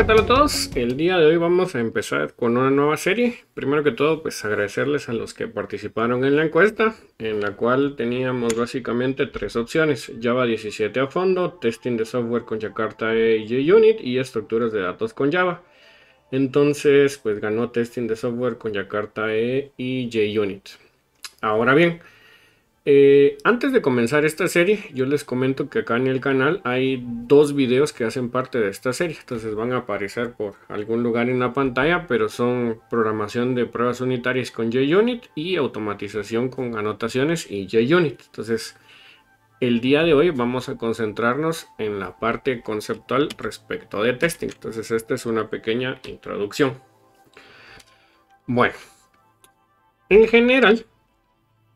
¿qué tal a todos? El día de hoy vamos a empezar con una nueva serie. Primero que todo, pues agradecerles a los que participaron en la encuesta, en la cual teníamos básicamente tres opciones. Java 17 a fondo, testing de software con Jakarta e y JUnit y estructuras de datos con Java. Entonces, pues ganó testing de software con Jakarta E y JUnit. Ahora bien, eh, antes de comenzar esta serie, yo les comento que acá en el canal hay dos videos que hacen parte de esta serie. Entonces van a aparecer por algún lugar en la pantalla, pero son programación de pruebas unitarias con JUnit y automatización con anotaciones y JUnit. Entonces, el día de hoy vamos a concentrarnos en la parte conceptual respecto de testing. Entonces, esta es una pequeña introducción. Bueno, en general,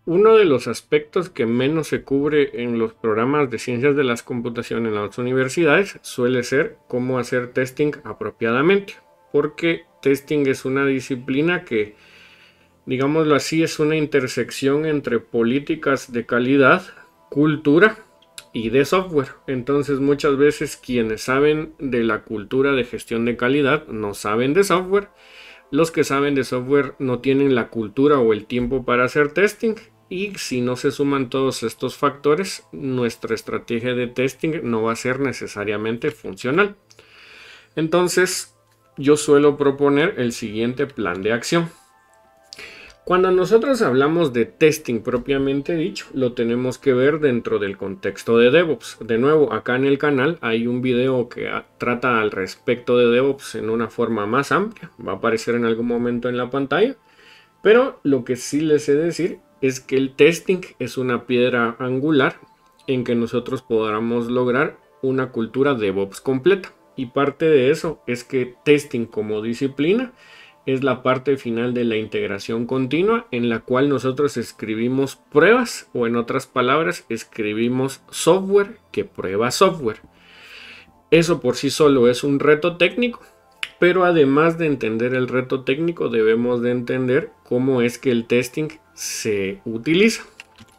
uno de los aspectos que menos se cubre en los programas de ciencias de las computaciones en las universidades suele ser cómo hacer testing apropiadamente, porque testing es una disciplina que, digámoslo así, es una intersección entre políticas de calidad, cultura y de software. Entonces muchas veces quienes saben de la cultura de gestión de calidad no saben de software. Los que saben de software no tienen la cultura o el tiempo para hacer testing y si no se suman todos estos factores, nuestra estrategia de testing no va a ser necesariamente funcional. Entonces, yo suelo proponer el siguiente plan de acción. Cuando nosotros hablamos de testing propiamente dicho, lo tenemos que ver dentro del contexto de DevOps. De nuevo, acá en el canal hay un video que trata al respecto de DevOps en una forma más amplia. Va a aparecer en algún momento en la pantalla. Pero lo que sí les de decir es que el testing es una piedra angular en que nosotros podamos lograr una cultura DevOps completa. Y parte de eso es que testing como disciplina es la parte final de la integración continua en la cual nosotros escribimos pruebas o en otras palabras escribimos software que prueba software. Eso por sí solo es un reto técnico, pero además de entender el reto técnico debemos de entender cómo es que el testing se utiliza.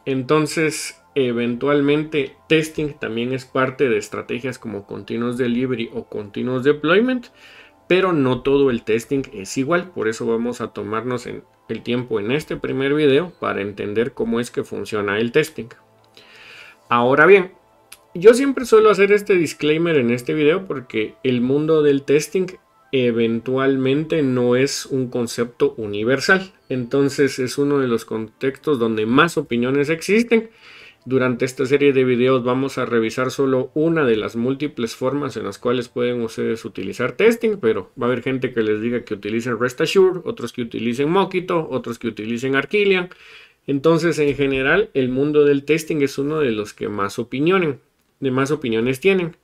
Entonces, eventualmente testing también es parte de estrategias como continuous delivery o continuous deployment, pero no todo el testing es igual, por eso vamos a tomarnos el tiempo en este primer video para entender cómo es que funciona el testing. Ahora bien, yo siempre suelo hacer este disclaimer en este video porque el mundo del testing eventualmente no es un concepto universal. Entonces es uno de los contextos donde más opiniones existen. Durante esta serie de videos vamos a revisar solo una de las múltiples formas en las cuales pueden ustedes utilizar testing, pero va a haber gente que les diga que utilicen Rest Assure, otros que utilicen Mockito, otros que utilicen Arquilian. Entonces, en general, el mundo del testing es uno de los que más opiniones de más opiniones tienen.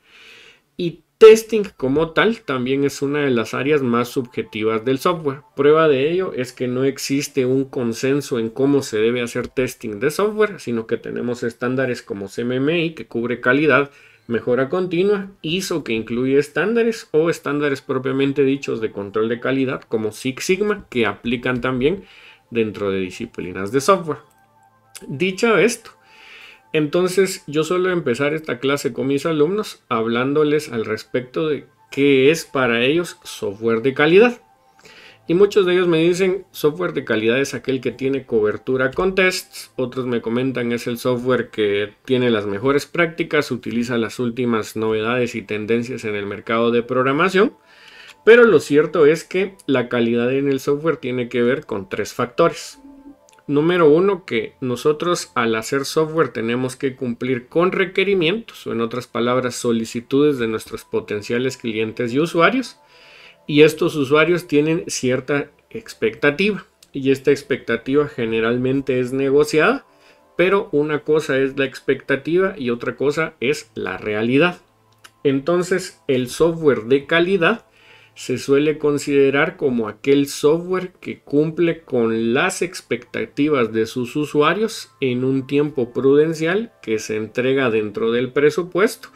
Y testing como tal también es una de las áreas más subjetivas del software. Prueba de ello es que no existe un consenso en cómo se debe hacer testing de software, sino que tenemos estándares como CMMI que cubre calidad, mejora continua, ISO que incluye estándares o estándares propiamente dichos de control de calidad como Sig Sigma que aplican también dentro de disciplinas de software. Dicho esto, entonces yo suelo empezar esta clase con mis alumnos hablándoles al respecto de qué es para ellos software de calidad. Y muchos de ellos me dicen, software de calidad es aquel que tiene cobertura con tests. Otros me comentan, es el software que tiene las mejores prácticas, utiliza las últimas novedades y tendencias en el mercado de programación. Pero lo cierto es que la calidad en el software tiene que ver con tres factores. Número uno, que nosotros al hacer software tenemos que cumplir con requerimientos, o en otras palabras, solicitudes de nuestros potenciales clientes y usuarios. Y estos usuarios tienen cierta expectativa. Y esta expectativa generalmente es negociada, pero una cosa es la expectativa y otra cosa es la realidad. Entonces, el software de calidad se suele considerar como aquel software que cumple con las expectativas de sus usuarios en un tiempo prudencial que se entrega dentro del presupuesto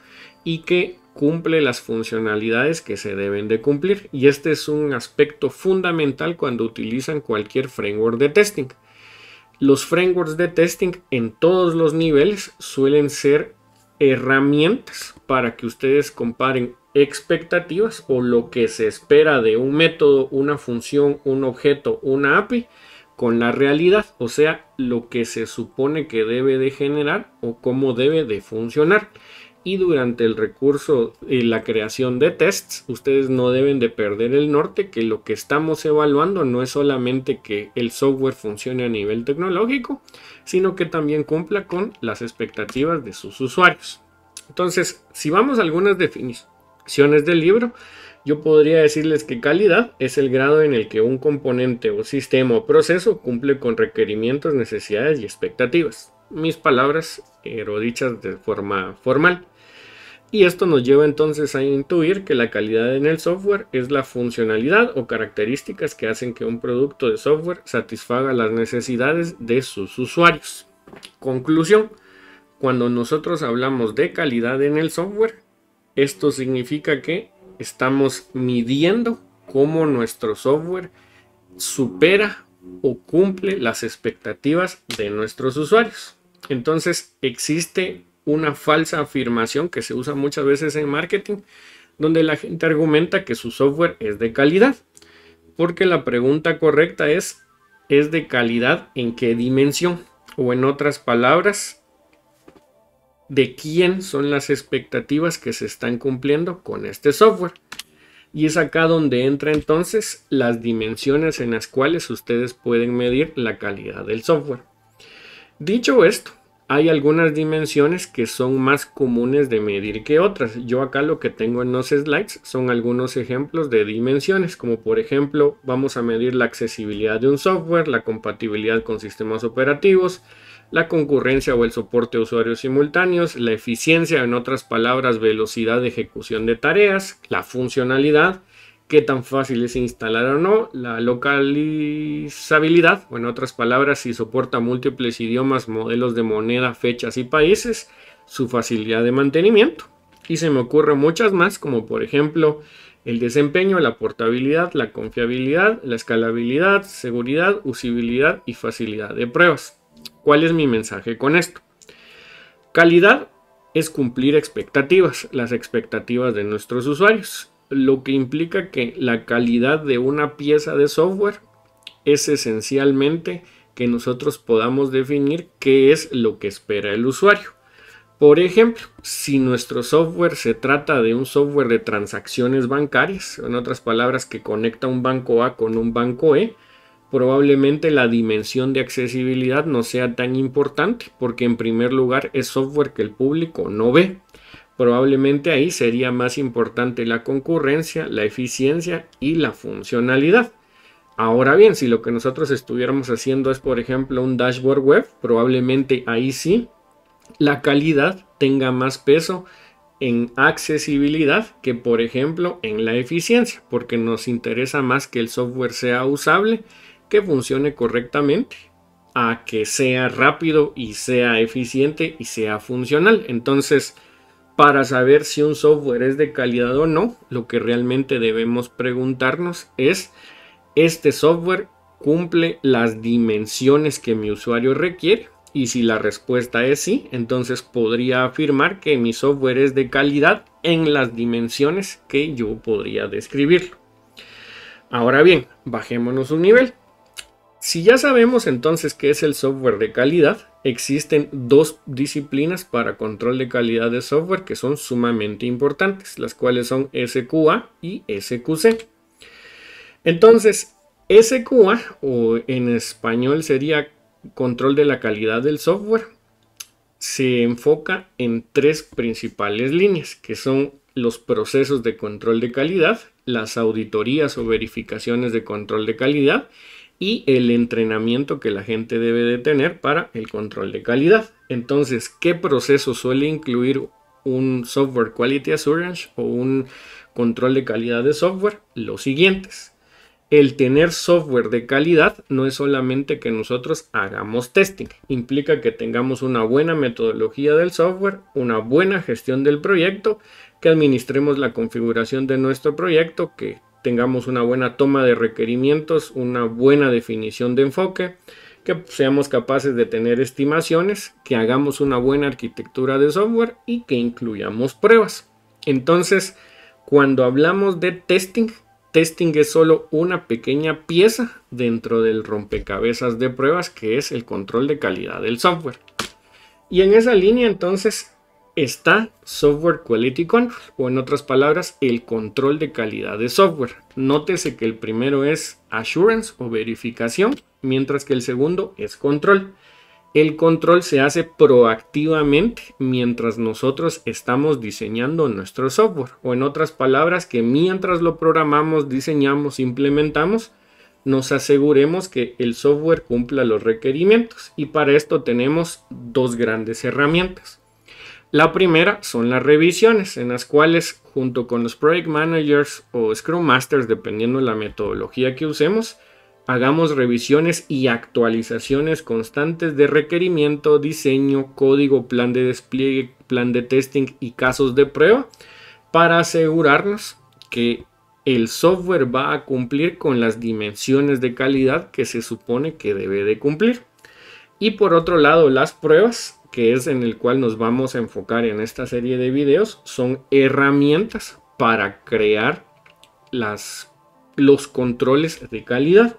y que cumple las funcionalidades que se deben de cumplir. Y este es un aspecto fundamental cuando utilizan cualquier framework de testing. Los frameworks de testing en todos los niveles suelen ser herramientas para que ustedes comparen expectativas o lo que se espera de un método, una función, un objeto, una API con la realidad, o sea, lo que se supone que debe de generar o cómo debe de funcionar y durante el recurso y la creación de tests, ustedes no deben de perder el norte que lo que estamos evaluando no es solamente que el software funcione a nivel tecnológico, sino que también cumpla con las expectativas de sus usuarios. Entonces, si vamos a algunas definiciones del libro, yo podría decirles que calidad es el grado en el que un componente o sistema o proceso cumple con requerimientos, necesidades y expectativas. Mis palabras, erodichas eh, de forma formal. Y esto nos lleva entonces a intuir que la calidad en el software es la funcionalidad o características que hacen que un producto de software satisfaga las necesidades de sus usuarios. Conclusión, cuando nosotros hablamos de calidad en el software, esto significa que estamos midiendo cómo nuestro software supera o cumple las expectativas de nuestros usuarios. Entonces existe una falsa afirmación que se usa muchas veces en marketing, donde la gente argumenta que su software es de calidad, porque la pregunta correcta es, ¿es de calidad en qué dimensión? O en otras palabras, ¿de quién son las expectativas que se están cumpliendo con este software? Y es acá donde entra entonces las dimensiones en las cuales ustedes pueden medir la calidad del software. Dicho esto, hay algunas dimensiones que son más comunes de medir que otras. Yo acá lo que tengo en los slides son algunos ejemplos de dimensiones, como por ejemplo vamos a medir la accesibilidad de un software, la compatibilidad con sistemas operativos, la concurrencia o el soporte a usuarios simultáneos, la eficiencia, en otras palabras, velocidad de ejecución de tareas, la funcionalidad, qué tan fácil es instalar o no, la localizabilidad, o en otras palabras, si soporta múltiples idiomas, modelos de moneda, fechas y países, su facilidad de mantenimiento. Y se me ocurren muchas más, como por ejemplo el desempeño, la portabilidad, la confiabilidad, la escalabilidad, seguridad, usabilidad y facilidad de pruebas. ¿Cuál es mi mensaje con esto? Calidad es cumplir expectativas, las expectativas de nuestros usuarios lo que implica que la calidad de una pieza de software es esencialmente que nosotros podamos definir qué es lo que espera el usuario. Por ejemplo, si nuestro software se trata de un software de transacciones bancarias, en otras palabras, que conecta un banco A con un banco E, probablemente la dimensión de accesibilidad no sea tan importante porque en primer lugar es software que el público no ve. Probablemente ahí sería más importante la concurrencia, la eficiencia y la funcionalidad. Ahora bien, si lo que nosotros estuviéramos haciendo es, por ejemplo, un dashboard web, probablemente ahí sí la calidad tenga más peso en accesibilidad que, por ejemplo, en la eficiencia, porque nos interesa más que el software sea usable, que funcione correctamente, a que sea rápido y sea eficiente y sea funcional. Entonces, para saber si un software es de calidad o no, lo que realmente debemos preguntarnos es, ¿este software cumple las dimensiones que mi usuario requiere? Y si la respuesta es sí, entonces podría afirmar que mi software es de calidad en las dimensiones que yo podría describirlo. Ahora bien, bajémonos un nivel. Si ya sabemos entonces qué es el software de calidad, existen dos disciplinas para control de calidad de software que son sumamente importantes, las cuales son SQA y SQC. Entonces, SQA, o en español sería control de la calidad del software, se enfoca en tres principales líneas, que son los procesos de control de calidad, las auditorías o verificaciones de control de calidad y el entrenamiento que la gente debe de tener para el control de calidad. Entonces, ¿qué proceso suele incluir un software quality assurance o un control de calidad de software? Los siguientes. El tener software de calidad no es solamente que nosotros hagamos testing, implica que tengamos una buena metodología del software, una buena gestión del proyecto, que administremos la configuración de nuestro proyecto, que tengamos una buena toma de requerimientos, una buena definición de enfoque, que seamos capaces de tener estimaciones, que hagamos una buena arquitectura de software y que incluyamos pruebas. Entonces, cuando hablamos de testing, testing es solo una pequeña pieza dentro del rompecabezas de pruebas que es el control de calidad del software. Y en esa línea entonces está Software Quality Control, o en otras palabras, el control de calidad de software. Nótese que el primero es Assurance o verificación, mientras que el segundo es control. El control se hace proactivamente mientras nosotros estamos diseñando nuestro software, o en otras palabras, que mientras lo programamos, diseñamos, implementamos, nos aseguremos que el software cumpla los requerimientos. Y para esto tenemos dos grandes herramientas. La primera son las revisiones, en las cuales junto con los Project Managers o Scrum Masters, dependiendo de la metodología que usemos, hagamos revisiones y actualizaciones constantes de requerimiento, diseño, código, plan de despliegue, plan de testing y casos de prueba para asegurarnos que el software va a cumplir con las dimensiones de calidad que se supone que debe de cumplir. Y por otro lado, las pruebas que es en el cual nos vamos a enfocar en esta serie de videos, son herramientas para crear las, los controles de calidad.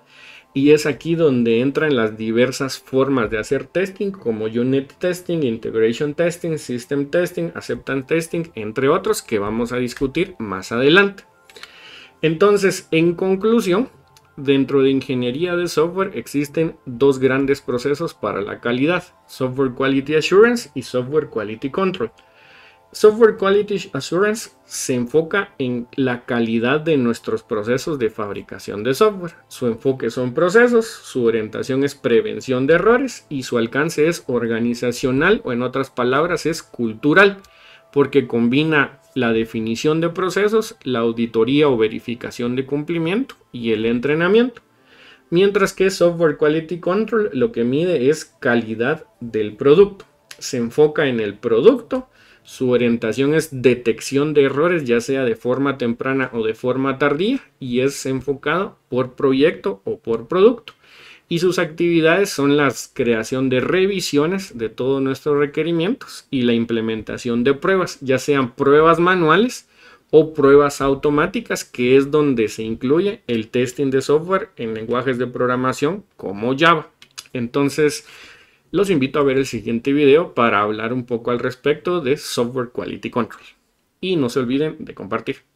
Y es aquí donde entran las diversas formas de hacer testing, como unit testing, integration testing, system testing, acceptance testing, entre otros que vamos a discutir más adelante. Entonces, en conclusión, Dentro de ingeniería de software existen dos grandes procesos para la calidad, Software Quality Assurance y Software Quality Control. Software Quality Assurance se enfoca en la calidad de nuestros procesos de fabricación de software. Su enfoque son procesos, su orientación es prevención de errores y su alcance es organizacional o en otras palabras es cultural, porque combina la definición de procesos, la auditoría o verificación de cumplimiento y el entrenamiento. Mientras que Software Quality Control lo que mide es calidad del producto. Se enfoca en el producto, su orientación es detección de errores, ya sea de forma temprana o de forma tardía, y es enfocado por proyecto o por producto y sus actividades son la creación de revisiones de todos nuestros requerimientos y la implementación de pruebas, ya sean pruebas manuales o pruebas automáticas, que es donde se incluye el testing de software en lenguajes de programación como Java. Entonces, los invito a ver el siguiente video para hablar un poco al respecto de Software Quality Control. Y no se olviden de compartir.